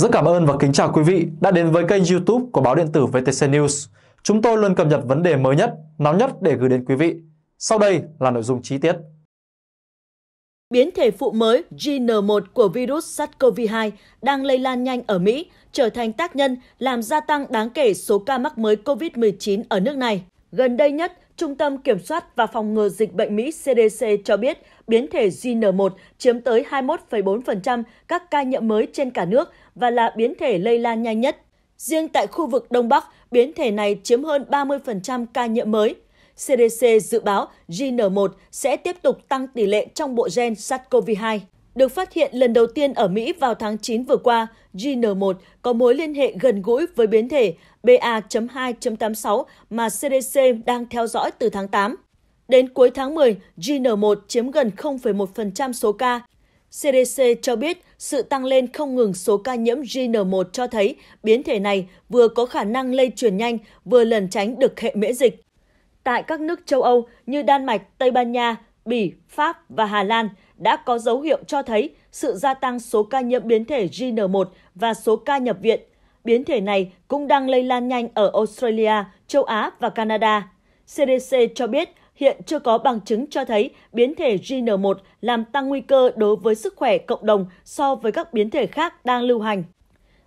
Rất cảm ơn và kính chào quý vị đã đến với kênh YouTube của báo điện tử VTC News. Chúng tôi luôn cập nhật vấn đề mới nhất, nóng nhất để gửi đến quý vị. Sau đây là nội dung chi tiết. Biến thể phụ mới GN1 của virus SARS-CoV-2 đang lây lan nhanh ở Mỹ, trở thành tác nhân làm gia tăng đáng kể số ca mắc mới COVID-19 ở nước này. Gần đây nhất, Trung tâm Kiểm soát và Phòng ngừa Dịch bệnh Mỹ CDC cho biết biến thể JN1 chiếm tới 21,4% các ca nhiễm mới trên cả nước và là biến thể lây lan nhanh nhất. Riêng tại khu vực Đông Bắc, biến thể này chiếm hơn 30% ca nhiễm mới. CDC dự báo JN1 sẽ tiếp tục tăng tỷ lệ trong bộ gen SARS-CoV-2. Được phát hiện lần đầu tiên ở Mỹ vào tháng 9 vừa qua, JN1 có mối liên hệ gần gũi với biến thể BA.2.86 mà CDC đang theo dõi từ tháng 8. Đến cuối tháng 10, GN1 chiếm gần 0,1% số ca. CDC cho biết sự tăng lên không ngừng số ca nhiễm GN1 cho thấy biến thể này vừa có khả năng lây truyền nhanh, vừa lẩn tránh được hệ miễn dịch. Tại các nước châu Âu như Đan Mạch, Tây Ban Nha, Bỉ, Pháp và Hà Lan đã có dấu hiệu cho thấy sự gia tăng số ca nhiễm biến thể GN1 và số ca nhập viện. Biến thể này cũng đang lây lan nhanh ở Australia, châu Á và Canada. CDC cho biết hiện chưa có bằng chứng cho thấy biến thể JN1 làm tăng nguy cơ đối với sức khỏe cộng đồng so với các biến thể khác đang lưu hành.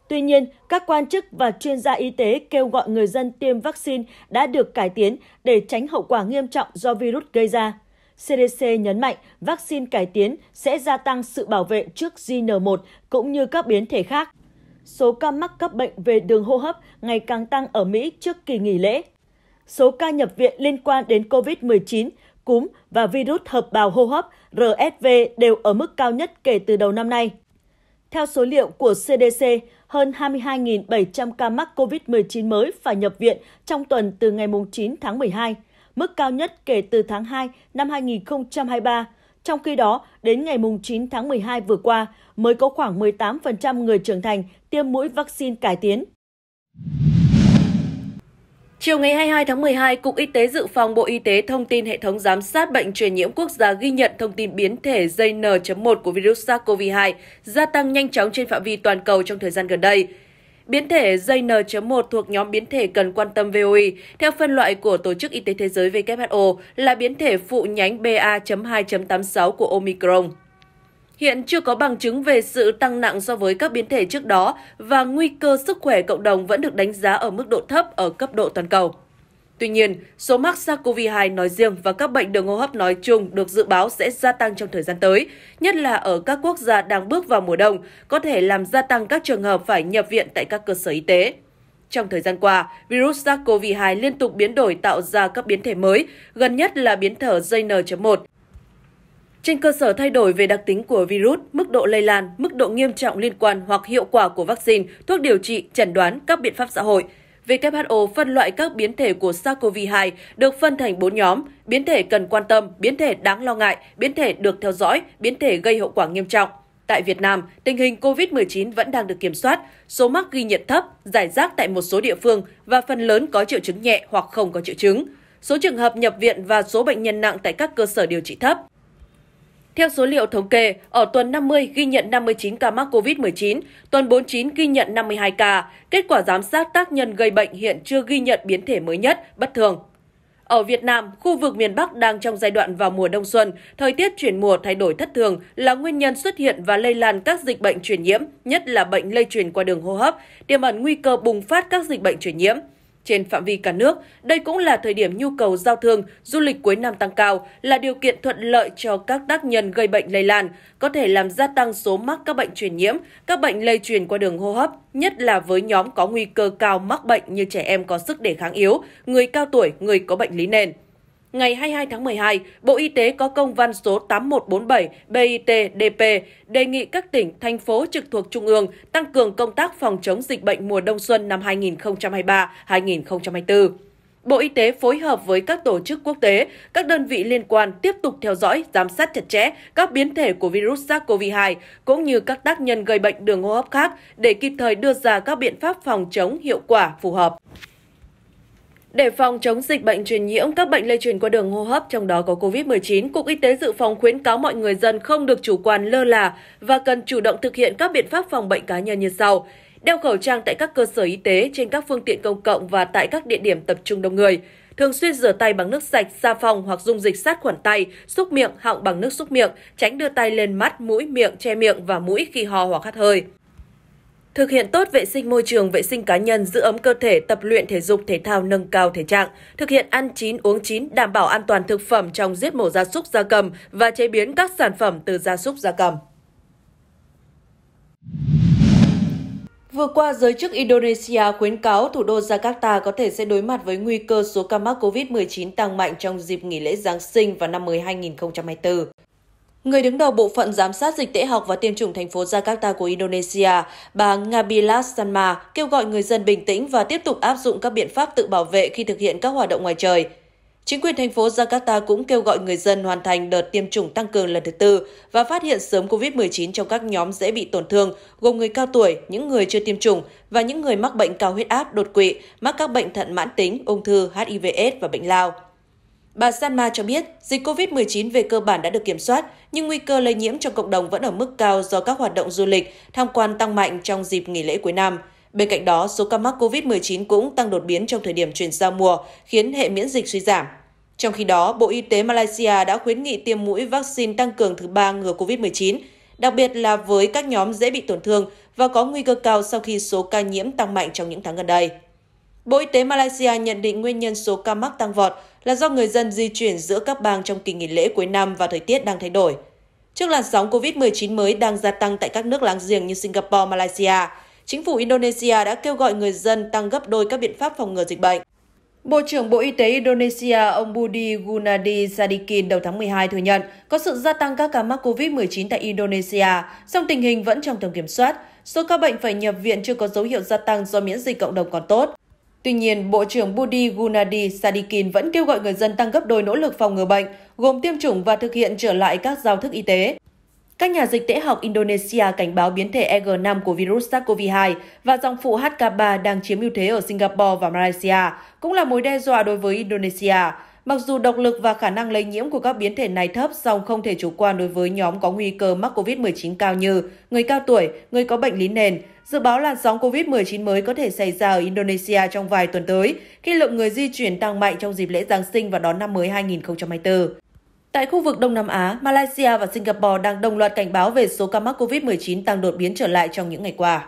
Tuy nhiên, các quan chức và chuyên gia y tế kêu gọi người dân tiêm vaccine đã được cải tiến để tránh hậu quả nghiêm trọng do virus gây ra. CDC nhấn mạnh vaccine cải tiến sẽ gia tăng sự bảo vệ trước JN1 cũng như các biến thể khác. Số ca mắc cấp bệnh về đường hô hấp ngày càng tăng ở Mỹ trước kỳ nghỉ lễ số ca nhập viện liên quan đến COVID-19, cúm và virus hợp bào hô hấp RSV đều ở mức cao nhất kể từ đầu năm nay. Theo số liệu của CDC, hơn 22.700 ca mắc COVID-19 mới phải nhập viện trong tuần từ ngày 9 tháng 12, mức cao nhất kể từ tháng 2 năm 2023. Trong khi đó, đến ngày 9 tháng 12 vừa qua, mới có khoảng 18% người trưởng thành tiêm mũi vaccine cải tiến. Chiều ngày 22 tháng 12, Cục Y tế Dự phòng Bộ Y tế thông tin hệ thống giám sát bệnh truyền nhiễm quốc gia ghi nhận thông tin biến thể JN.1 của virus SARS-CoV-2 gia tăng nhanh chóng trên phạm vi toàn cầu trong thời gian gần đây. Biến thể JN.1 thuộc nhóm biến thể cần quan tâm VOI, e, theo phân loại của Tổ chức Y tế Thế giới WHO, là biến thể phụ nhánh BA.2.86 của Omicron. Hiện chưa có bằng chứng về sự tăng nặng so với các biến thể trước đó và nguy cơ sức khỏe cộng đồng vẫn được đánh giá ở mức độ thấp ở cấp độ toàn cầu. Tuy nhiên, số mắc SARS-CoV-2 nói riêng và các bệnh đường hô hấp nói chung được dự báo sẽ gia tăng trong thời gian tới, nhất là ở các quốc gia đang bước vào mùa đông, có thể làm gia tăng các trường hợp phải nhập viện tại các cơ sở y tế. Trong thời gian qua, virus SARS-CoV-2 liên tục biến đổi tạo ra các biến thể mới, gần nhất là biến thể JN.1 trên cơ sở thay đổi về đặc tính của virus, mức độ lây lan, mức độ nghiêm trọng liên quan hoặc hiệu quả của vaccine, thuốc điều trị, chẩn đoán, các biện pháp xã hội, WHO phân loại các biến thể của SARS-CoV-2 được phân thành 4 nhóm, biến thể cần quan tâm, biến thể đáng lo ngại, biến thể được theo dõi, biến thể gây hậu quả nghiêm trọng. Tại Việt Nam, tình hình COVID-19 vẫn đang được kiểm soát, số mắc ghi nhận thấp, giải rác tại một số địa phương và phần lớn có triệu chứng nhẹ hoặc không có triệu chứng. Số trường hợp nhập viện và số bệnh nhân nặng tại các cơ sở điều trị thấp. Theo số liệu thống kê, ở tuần 50 ghi nhận 59 ca mắc COVID-19, tuần 49 ghi nhận 52 ca. Kết quả giám sát tác nhân gây bệnh hiện chưa ghi nhận biến thể mới nhất, bất thường. Ở Việt Nam, khu vực miền Bắc đang trong giai đoạn vào mùa đông xuân, thời tiết chuyển mùa thay đổi thất thường là nguyên nhân xuất hiện và lây lan các dịch bệnh truyền nhiễm, nhất là bệnh lây truyền qua đường hô hấp, tiềm ẩn nguy cơ bùng phát các dịch bệnh truyền nhiễm. Trên phạm vi cả nước, đây cũng là thời điểm nhu cầu giao thương, du lịch cuối năm tăng cao, là điều kiện thuận lợi cho các tác nhân gây bệnh lây lan, có thể làm gia tăng số mắc các bệnh truyền nhiễm, các bệnh lây truyền qua đường hô hấp, nhất là với nhóm có nguy cơ cao mắc bệnh như trẻ em có sức đề kháng yếu, người cao tuổi, người có bệnh lý nền ngày 22 tháng 12, Bộ Y tế có công văn số 8147 BITDP đề nghị các tỉnh, thành phố trực thuộc Trung ương tăng cường công tác phòng chống dịch bệnh mùa đông xuân năm 2023-2024. Bộ Y tế phối hợp với các tổ chức quốc tế, các đơn vị liên quan tiếp tục theo dõi, giám sát chặt chẽ các biến thể của virus SARS-CoV-2 cũng như các tác nhân gây bệnh đường hô hấp khác để kịp thời đưa ra các biện pháp phòng chống hiệu quả phù hợp. Để phòng chống dịch bệnh truyền nhiễm, các bệnh lây truyền qua đường hô hấp, trong đó có COVID-19, Cục Y tế Dự phòng khuyến cáo mọi người dân không được chủ quan lơ là và cần chủ động thực hiện các biện pháp phòng bệnh cá nhân như sau. Đeo khẩu trang tại các cơ sở y tế, trên các phương tiện công cộng và tại các địa điểm tập trung đông người. Thường xuyên rửa tay bằng nước sạch, xà phòng hoặc dung dịch sát khuẩn tay, xúc miệng, họng bằng nước xúc miệng, tránh đưa tay lên mắt, mũi, miệng, che miệng và mũi khi ho hoặc hắt hơi. Thực hiện tốt vệ sinh môi trường, vệ sinh cá nhân, giữ ấm cơ thể, tập luyện thể dục thể thao nâng cao thể trạng, thực hiện ăn chín uống chín, đảm bảo an toàn thực phẩm trong giết mổ gia súc gia cầm và chế biến các sản phẩm từ gia súc gia cầm. Vừa qua, giới chức Indonesia khuyến cáo thủ đô Jakarta có thể sẽ đối mặt với nguy cơ số ca mắc COVID-19 tăng mạnh trong dịp nghỉ lễ Giáng sinh và năm mới 2024. Người đứng đầu bộ phận giám sát dịch tễ học và tiêm chủng thành phố Jakarta của Indonesia, bà Nabila Sanma, kêu gọi người dân bình tĩnh và tiếp tục áp dụng các biện pháp tự bảo vệ khi thực hiện các hoạt động ngoài trời. Chính quyền thành phố Jakarta cũng kêu gọi người dân hoàn thành đợt tiêm chủng tăng cường lần thứ tư và phát hiện sớm COVID-19 trong các nhóm dễ bị tổn thương, gồm người cao tuổi, những người chưa tiêm chủng và những người mắc bệnh cao huyết áp, đột quỵ, mắc các bệnh thận mãn tính, ung thư, HIV/AIDS và bệnh lao. Bà Sanma cho biết dịch COVID-19 về cơ bản đã được kiểm soát, nhưng nguy cơ lây nhiễm trong cộng đồng vẫn ở mức cao do các hoạt động du lịch, tham quan tăng mạnh trong dịp nghỉ lễ cuối năm. Bên cạnh đó, số ca mắc COVID-19 cũng tăng đột biến trong thời điểm chuyển giao mùa, khiến hệ miễn dịch suy giảm. Trong khi đó, Bộ Y tế Malaysia đã khuyến nghị tiêm mũi vaccine tăng cường thứ ba ngừa COVID-19, đặc biệt là với các nhóm dễ bị tổn thương và có nguy cơ cao sau khi số ca nhiễm tăng mạnh trong những tháng gần đây. Bộ Y tế Malaysia nhận định nguyên nhân số ca mắc tăng vọt là do người dân di chuyển giữa các bang trong kỳ nghỉ lễ cuối năm và thời tiết đang thay đổi. Trước làn sóng COVID-19 mới đang gia tăng tại các nước láng giềng như Singapore, Malaysia, chính phủ Indonesia đã kêu gọi người dân tăng gấp đôi các biện pháp phòng ngừa dịch bệnh. Bộ trưởng Bộ Y tế Indonesia ông Budi Gunadi Sadikin đầu tháng 12 thừa nhận có sự gia tăng các ca mắc COVID-19 tại Indonesia, song tình hình vẫn trong tầm kiểm soát. Số ca bệnh phải nhập viện chưa có dấu hiệu gia tăng do miễn dịch cộng đồng còn tốt. Tuy nhiên, Bộ trưởng Budi Gunadi Sadikin vẫn kêu gọi người dân tăng gấp đôi nỗ lực phòng ngừa bệnh, gồm tiêm chủng và thực hiện trở lại các giao thức y tế. Các nhà dịch tễ học Indonesia cảnh báo biến thể EG5 của virus SARS-CoV-2 và dòng phụ HK3 đang chiếm ưu thế ở Singapore và Malaysia, cũng là mối đe dọa đối với Indonesia. Mặc dù độc lực và khả năng lây nhiễm của các biến thể này thấp, song không thể chủ quan đối với nhóm có nguy cơ mắc COVID-19 cao như người cao tuổi, người có bệnh lý nền. Dự báo làn sóng COVID-19 mới có thể xảy ra ở Indonesia trong vài tuần tới, khi lượng người di chuyển tăng mạnh trong dịp lễ Giáng sinh và đón năm mới 2024. Tại khu vực Đông Nam Á, Malaysia và Singapore đang đồng loạt cảnh báo về số ca mắc COVID-19 tăng đột biến trở lại trong những ngày qua.